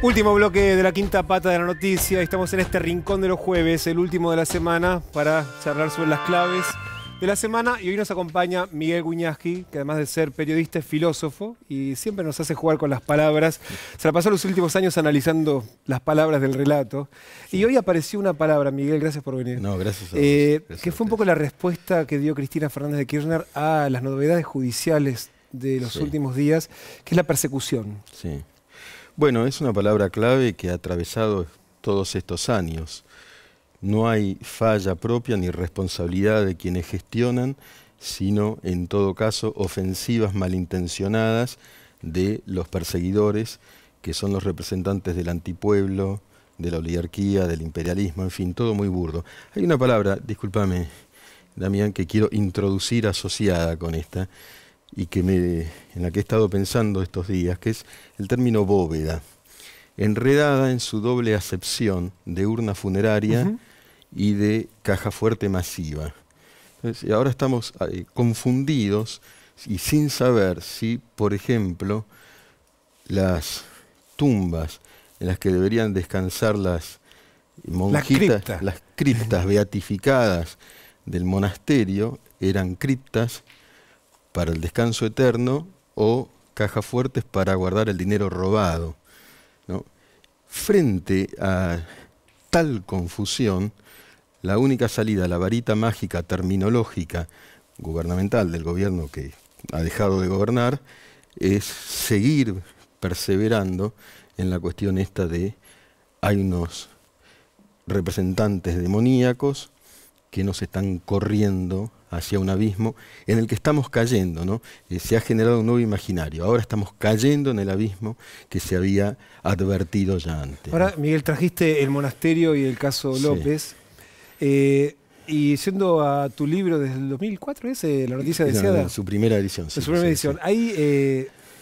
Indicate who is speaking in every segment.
Speaker 1: Último bloque de la quinta pata de la noticia. Estamos en este rincón de los jueves, el último de la semana, para charlar sobre las claves de la semana. Y hoy nos acompaña Miguel Guñaski, que además de ser periodista es filósofo y siempre nos hace jugar con las palabras. Se la pasó los últimos años analizando las palabras del relato. Y hoy apareció una palabra, Miguel, gracias por venir. No, gracias a eh, vos. que fue un poco la respuesta que dio Cristina Fernández de Kirchner a las novedades judiciales de los últimos días, que es la persecución.
Speaker 2: Sí. Bueno, es una palabra clave que ha atravesado todos estos años. No hay falla propia ni responsabilidad de quienes gestionan, sino en todo caso ofensivas malintencionadas de los perseguidores, que son los representantes del antipueblo, de la oligarquía, del imperialismo, en fin, todo muy burdo. Hay una palabra, discúlpame, Damián, que quiero introducir asociada con esta, y que me, en la que he estado pensando estos días, que es el término bóveda, enredada en su doble acepción de urna funeraria y de caja fuerte masiva. Entonces, ahora estamos eh, confundidos y sin saber si, por ejemplo, las tumbas en las que deberían descansar las monjitas, las criptas beatificadas del monasterio, eran criptas para el descanso eterno o cajas fuertes para guardar el dinero robado. Frente a tal confusión, la única salida, la varita mágica terminológica gubernamental del gobierno que ha dejado de gobernar, es seguir perseverando en la cuestión esta de hay unos representantes demoníacos que nos están corriendo hacia un abismo en el que estamos cayendo, ¿no? Eh, se ha generado un nuevo imaginario. Ahora estamos cayendo en el abismo que se había advertido ya antes.
Speaker 1: Ahora, Miguel, trajiste el monasterio y el caso López. Eh, y yendo a tu libro desde el 2004, eh, ¿es la noticia deseada? en su primera edición. Sí, su primera edición. Ahí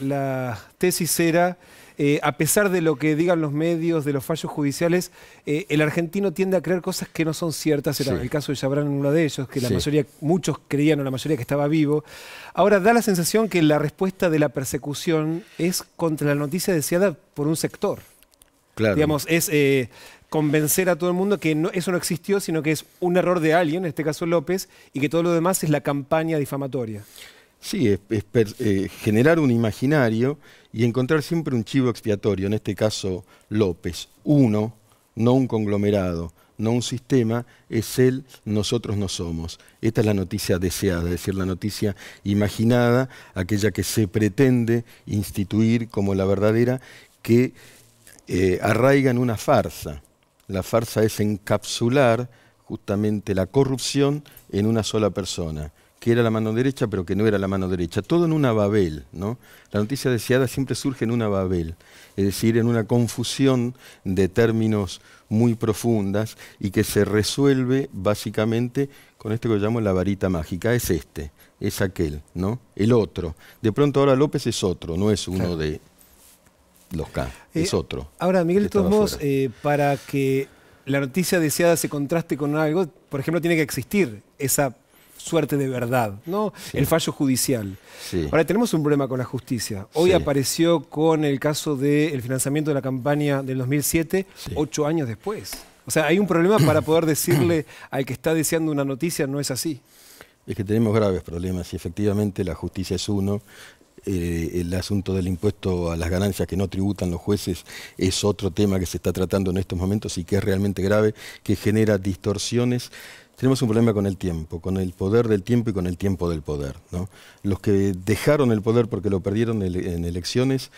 Speaker 1: la tesis era, eh, a pesar de lo que digan los medios, de los fallos judiciales, eh, el argentino tiende a creer cosas que no son ciertas. Era el caso de Sabrán, uno de ellos, que la mayoría, muchos creían o la mayoría que estaba vivo. Ahora da la sensación que la respuesta de la persecución es contra la noticia deseada por un sector. Claro. Digamos, es eh, convencer a todo el mundo que eso no existió, sino que es un error de alguien, en este caso López, y que todo lo demás es la campaña difamatoria. Sí,
Speaker 2: es, eh, generar un imaginario y encontrar siempre un chivo expiatorio, en este caso López. Uno, no un conglomerado, no un sistema, es él, nosotros no somos. Esta es la noticia deseada, es decir, la noticia imaginada, aquella que se pretende instituir como la verdadera, que eh, arraiga en una farsa. La farsa es encapsular justamente la corrupción en una sola persona que era la mano derecha, pero que no era la mano derecha. Todo en una Babel, ¿no? La noticia deseada siempre surge en una Babel, es decir, en una confusión de términos muy profundas y que se resuelve básicamente con este que yo llamo la varita mágica. Es este, es aquel, ¿no? El otro. De pronto ahora López es otro, no es uno de los K, eh, es otro.
Speaker 1: Ahora, Miguel, de todos eh, para que la noticia deseada se contraste con algo, por ejemplo, tiene que existir esa suerte de verdad, ¿no? El fallo judicial. Ahora tenemos un problema con la justicia. Hoy apareció con el caso del financiamiento de la campaña del 2007, ocho años después. O sea, hay un problema para poder decirle al que está deseando una noticia, no es así.
Speaker 2: Es que tenemos graves problemas y efectivamente la justicia es uno, eh, el asunto del impuesto a las ganancias que no tributan los jueces es otro tema que se está tratando en estos momentos y que es realmente grave, que genera distorsiones tenemos un problema con el tiempo, con el poder del tiempo y con el tiempo del poder. Los que dejaron el poder porque lo perdieron en elecciones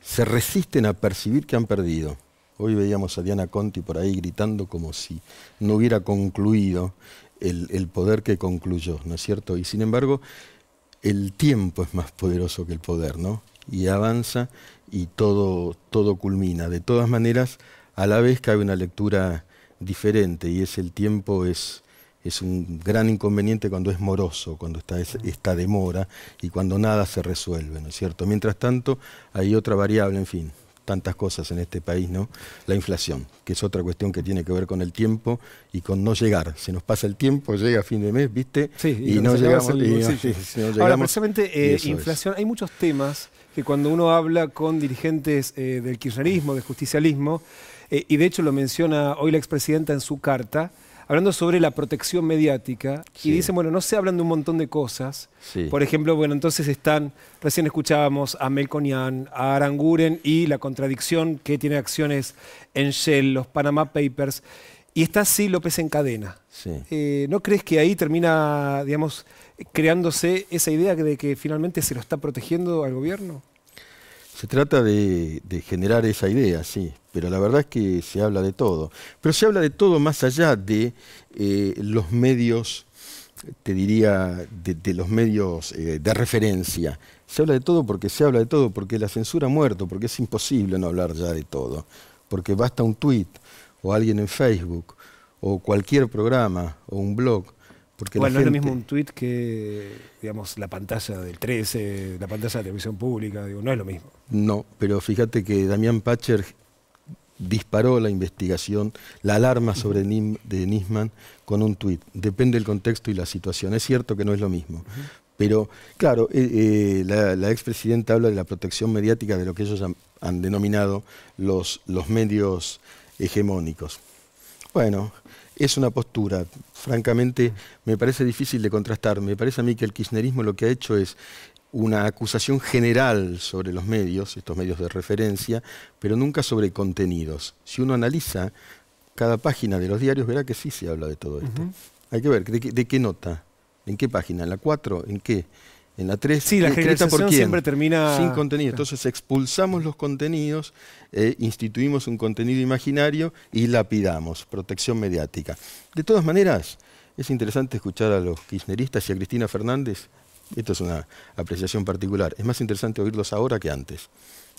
Speaker 2: se resisten a percibir que han perdido. Hoy veíamos a Diana Conti por ahí gritando como si no hubiera concluido el, poder que concluyó, ¿no es cierto? Y sin embargo, el tiempo es más poderoso que el poder, ¿no? Y avanza y todo, todo culmina. De todas maneras, a la vez cabe una lectura diferente y es el tiempo es es un gran inconveniente cuando es moroso, cuando está esta demora y cuando nada se resuelve, ¿no es cierto? Mientras tanto, hay otra variable, en fin, tantas cosas en este país, ¿no? La inflación, que es otra cuestión que tiene que ver con el tiempo y con no llegar. Se nos pasa el tiempo, llega a fin de mes, ¿viste? Sí, y, no llegamos. El... Y, Ahora, precisamente inflación,
Speaker 1: hay muchos temas que cuando uno habla con dirigentes eh, del kirchnerismo, del justicialismo, eh, y de hecho lo menciona hoy la expresidenta en su carta, hablando sobre la protección mediática y dicen, bueno, no se hablan de un montón de cosas. Por ejemplo, bueno, entonces están, recién escuchábamos a Melconian, a Aranguren y la contradicción que tiene acciones en Shell, los Panama Papers. Y está así López en cadena. Eh, ¿No crees que ahí termina, digamos, creándose esa idea de que finalmente se lo está protegiendo al gobierno?
Speaker 2: Se trata de, generar esa idea, sí, pero la verdad es que se habla de todo. Pero se habla de todo más allá de eh, los medios, te diría, de, los medios eh, de referencia. Se habla de todo porque se habla de todo, porque la censura ha muerto, porque es imposible no hablar ya de todo, porque basta un tweet o alguien en Facebook o cualquier programa o un blog bueno, no es lo mismo
Speaker 1: un tuit que, digamos, la pantalla del 13, la pantalla de la televisión pública, digo, no es lo mismo.
Speaker 2: No, pero fíjate que Damián Pacher disparó la investigación, la alarma sobre Nim, Nisman con un tuit. Depende del contexto y la situación. Es cierto que no es lo mismo. Pero, claro, eh, eh, la, expresidenta habla de la protección mediática de lo que ellos han, denominado los, los medios hegemónicos. Bueno, es una postura, francamente, me parece difícil de contrastar. Me parece a mí que el kirchnerismo lo que ha hecho es una acusación general sobre los medios, estos medios de referencia, pero nunca sobre contenidos. Si uno analiza cada página de los diarios, verá que sí se habla de todo esto. Hay que ver, ¿de qué, ¿de qué nota? ¿En qué página? ¿En la 4? ¿En qué? En la 3, sí, la generalización siempre termina... Sin contenido. Entonces expulsamos los contenidos, eh, instituimos un contenido imaginario y lapidamos, protección mediática. De todas maneras, es interesante escuchar a los kirchneristas y a Cristina Fernández. Esto es una apreciación particular. Es más interesante oírlos ahora que antes.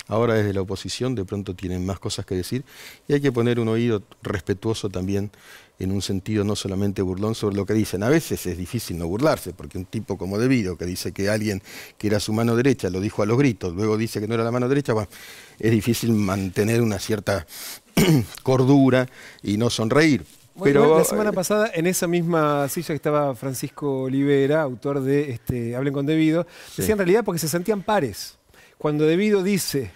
Speaker 2: Ahora desde la oposición de pronto tienen más cosas que decir y hay que poner un oído respetuoso también en un sentido no solamente burlón sobre lo que dicen. A veces es difícil no burlarse porque un tipo como Debido que dice que alguien que era su mano derecha lo dijo a los gritos, luego dice que no era la mano derecha, es difícil mantener una cierta cordura y no sonreír. Pero, la eh, semana
Speaker 1: pasada, en esa misma silla que estaba Francisco Olivera, autor de este, Hablen con Debido, decía en realidad porque se sentían pares. Cuando Debido dice,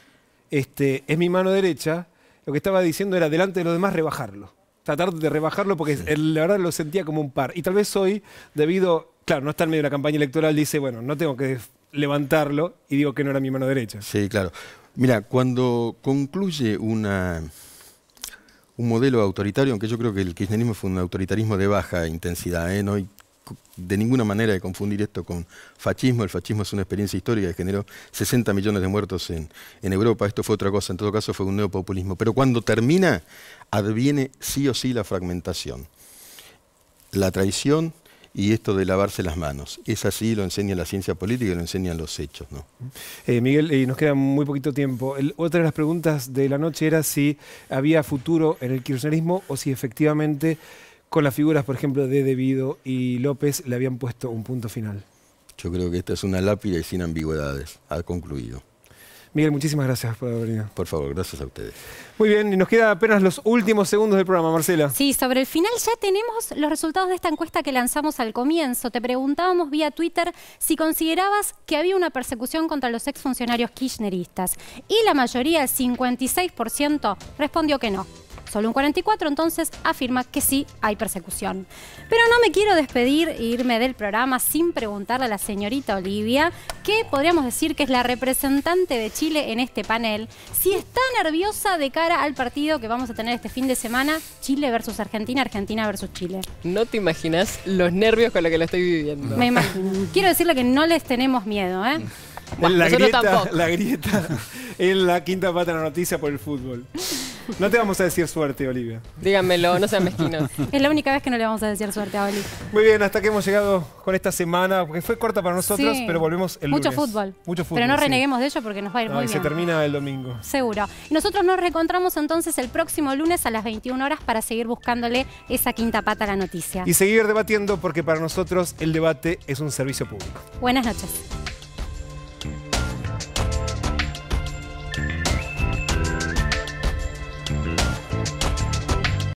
Speaker 1: este, es mi mano derecha, lo que estaba diciendo era delante de los demás rebajarlo. Tratar de rebajarlo porque la verdad lo sentía como un par. Y tal vez hoy, Debido, claro, no está en medio de la campaña electoral, dice, bueno, no tengo que levantarlo y digo que no era mi mano derecha.
Speaker 2: Sí, claro. Mira, cuando concluye una, un modelo autoritario, aunque yo creo que el kirchnerismo fue un autoritarismo de baja intensidad, ¿eh? no de ninguna manera de confundir esto con fascismo. El fascismo es una experiencia histórica que generó 60 millones de muertos en, en Europa. Esto fue otra cosa, en todo caso fue un neopopulismo. Pero cuando termina, adviene sí o sí la fragmentación, la traición y esto de lavarse las manos. Es así, lo enseña la ciencia política y lo enseñan los hechos. ¿no?
Speaker 1: Eh, Miguel, nos queda muy poquito tiempo. otra de las preguntas de la noche era si había futuro en el kirchnerismo o si efectivamente con las figuras, por ejemplo, de Devido y López, le habían puesto un punto final.
Speaker 2: Yo creo que esta es una lápida y sin ambigüedades. Ha concluido.
Speaker 1: Miguel, muchísimas gracias por haber venido. Por favor, gracias a ustedes. Muy bien, y nos quedan apenas los últimos segundos del programa, Marcela.
Speaker 3: Sí, sobre el final ya tenemos los resultados de esta encuesta que lanzamos al comienzo. Te preguntábamos vía Twitter si considerabas que había una persecución contra los exfuncionarios kirchneristas. Y la mayoría, el 56%, respondió que no. Solo un 44 entonces afirma que sí hay persecución. Pero no me quiero despedir e irme del programa sin preguntarle a la señorita Olivia, que podríamos decir que es la representante de Chile en este panel, si está nerviosa de cara al partido que vamos a tener este fin de semana, Chile versus Argentina, Argentina versus Chile. No te
Speaker 1: imaginas los nervios con los que la estoy viviendo.
Speaker 3: Quiero decirle que no les tenemos miedo, ¿eh? la, grieta,
Speaker 1: la grieta en la quinta pata de la noticia por el fútbol. No te vamos a decir suerte, Olivia.
Speaker 2: Díganmelo,
Speaker 3: no sean mezquinos. Es la única vez que no le vamos a decir suerte a Olivia.
Speaker 1: Muy bien, hasta que hemos llegado con esta semana, porque fue corta para nosotros, pero volvemos el Mucho fútbol. Mucho fútbol. Pero no reneguemos
Speaker 3: de ello porque nos va a ir muy bien. Se termina el domingo. Seguro. nosotros nos reencontramos entonces el próximo lunes a las 21 horas para seguir buscándole esa quinta pata a la noticia. Y
Speaker 1: seguir debatiendo porque para nosotros el debate es un servicio público.
Speaker 3: Buenas noches.